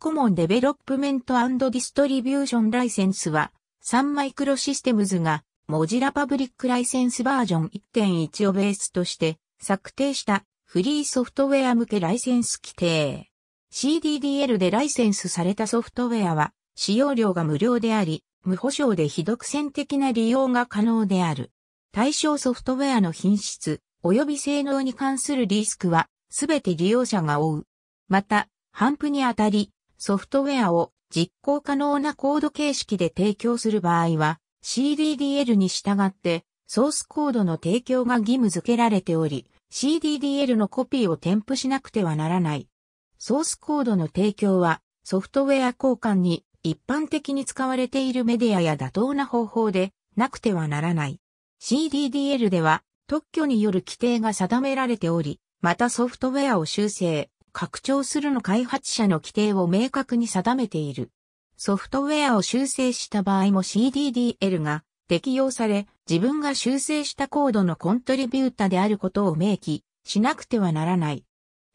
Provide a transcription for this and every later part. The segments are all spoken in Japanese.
コモンデベロップメントディストリビューションライセンスは、サンマイクロシステムズが、モジラパブリックライセンスバージョン1.1をベースとして、策定したフリーソフトウェア向けライセンス規定。CDDL でライセンスされたソフトウェアは、使用料が無料であり、無保証で非独占的な利用が可能である。対象ソフトウェアの品質、及び性能に関するリスクは、すべて利用者が負う。また、ハンプにあたり、ソフトウェアを実行可能なコード形式で提供する場合は CDDL に従ってソースコードの提供が義務付けられており CDDL のコピーを添付しなくてはならない。ソースコードの提供はソフトウェア交換に一般的に使われているメディアや妥当な方法でなくてはならない。CDDL では特許による規定が定められており、またソフトウェアを修正、拡張するの開発者の規定を明確に定めている。ソフトウェアを修正した場合も CDDL が適用され、自分が修正したコードのコントリビュータであることを明記しなくてはならない。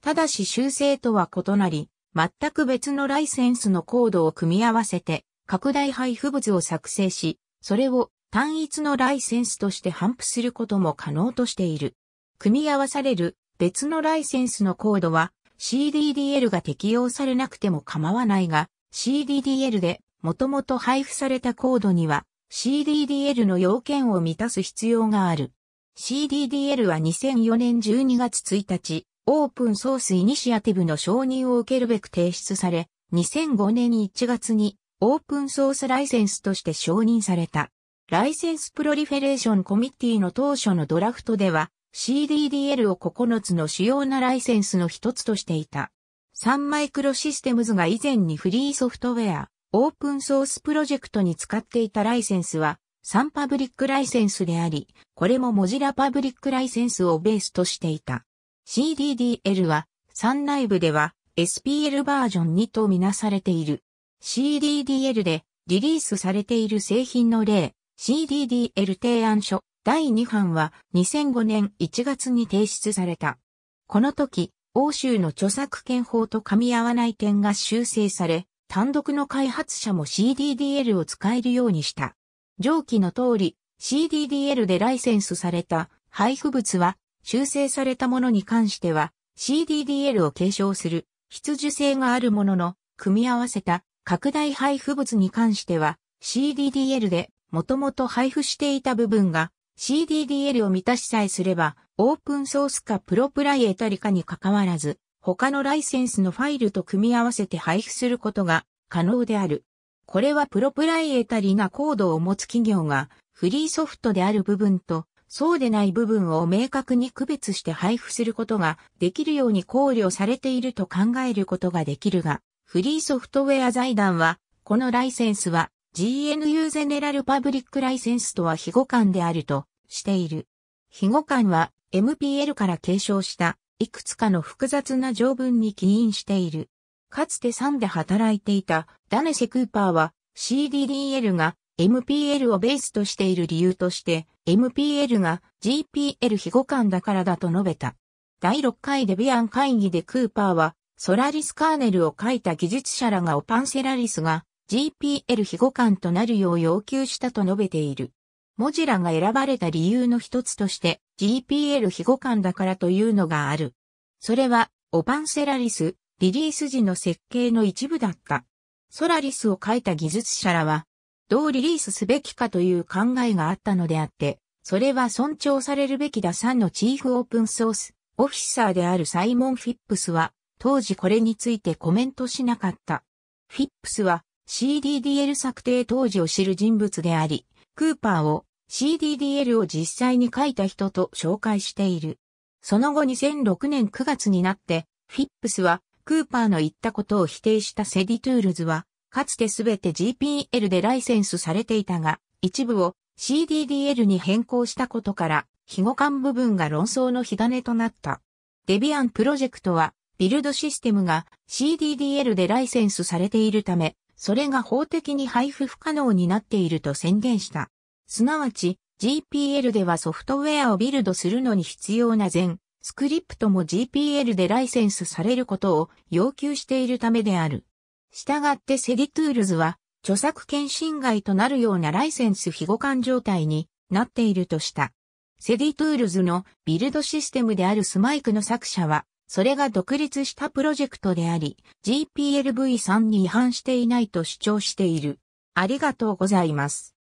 ただし修正とは異なり、全く別のライセンスのコードを組み合わせて、拡大配布物を作成し、それを単一のライセンスとして反布することも可能としている。組み合わされる別のライセンスのコードは CDDL が適用されなくても構わないが、CDDL でもともと配布されたコードには CDDL の要件を満たす必要がある。CDDL は2004年12月1日、オープンソースイニシアティブの承認を受けるべく提出され、2005年1月にオープンソースライセンスとして承認された。ライセンスプロリフェレーションコミッティの当初のドラフトでは、CDDL を9つの主要なライセンスの一つとしていた。サンマイクロシステムズが以前にフリーソフトウェア、オープンソースプロジェクトに使っていたライセンスは、サンパブリックライセンスであり、これもモジラパブリックライセンスをベースとしていた。CDDL は、サン内部では SPL バージョン2とみなされている。CDDL でリリースされている製品の例、CDDL 提案書第2版は2005年1月に提出された。この時、欧州の著作権法と噛み合わない点が修正され、単独の開発者も CDDL を使えるようにした。上記の通り、CDDL でライセンスされた配布物は、修正されたものに関しては、CDDL を継承する必需性があるものの、組み合わせた拡大配布物に関しては、CDDL でもともと配布していた部分が CDDL を満たしさえすれば、オープンソースかプロプライエタリかに関わらず、他のライセンスのファイルと組み合わせて配布することが可能である。これはプロプライエタリなコードを持つ企業がフリーソフトである部分とそうでない部分を明確に区別して配布することができるように考慮されていると考えることができるが、フリーソフトウェア財団は、このライセンスは GNU ゼネラルパブリックライセンスとは非互換であるとしている。非互換は MPL から継承したいくつかの複雑な条文に起因している。かつて3で働いていたダネセ・クーパーは CDDL が MPL をベースとしている理由として MPL が GPL 非互換だからだと述べた。第6回デビアン会議でクーパーはソラリスカーネルを書いた技術者らがオパンセラリスが GPL 非互換となるよう要求したと述べている。モジラが選ばれた理由の一つとして GPL 非互換だからというのがある。それはオパンセラリスリリース時の設計の一部だった。ソラリスを書いた技術者らはどうリリースすべきかという考えがあったのであって、それは尊重されるべきだ3のチーフオープンソースオフィサーであるサイモン・フィップスは当時これについてコメントしなかった。フィップスは CDDL 策定当時を知る人物であり、クーパーを CDDL を実際に書いた人と紹介している。その後2006年9月になって、フィップスはクーパーの言ったことを否定したセディトゥールズは、かつてすべて GPL でライセンスされていたが、一部を CDDL に変更したことから、非互換部分が論争の火種となった。デビアンプロジェクトは、ビルドシステムが CDDL でライセンスされているため、それが法的に配布不可能になっていると宣言した。すなわち、GPL ではソフトウェアをビルドするのに必要な全、スクリプトも GPL でライセンスされることを要求しているためである。したがってセディトゥールズは、著作権侵害となるようなライセンス非互換状態になっているとした。セディトゥールズのビルドシステムであるスマイクの作者は、それが独立したプロジェクトであり、GPLv3 に違反していないと主張している。ありがとうございます。